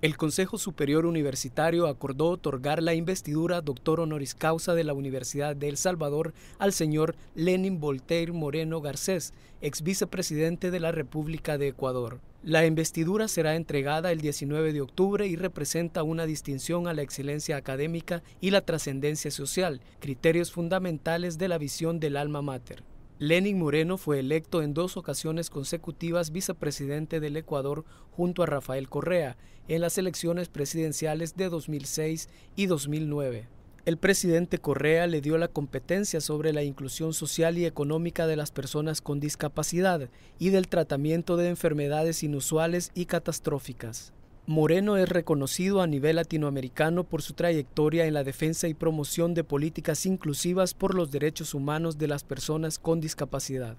El Consejo Superior Universitario acordó otorgar la investidura doctor honoris causa de la Universidad de El Salvador al señor Lenin Voltaire Moreno Garcés, ex vicepresidente de la República de Ecuador. La investidura será entregada el 19 de octubre y representa una distinción a la excelencia académica y la trascendencia social, criterios fundamentales de la visión del alma mater. Lenin Moreno fue electo en dos ocasiones consecutivas vicepresidente del Ecuador junto a Rafael Correa en las elecciones presidenciales de 2006 y 2009. El presidente Correa le dio la competencia sobre la inclusión social y económica de las personas con discapacidad y del tratamiento de enfermedades inusuales y catastróficas. Moreno es reconocido a nivel latinoamericano por su trayectoria en la defensa y promoción de políticas inclusivas por los derechos humanos de las personas con discapacidad.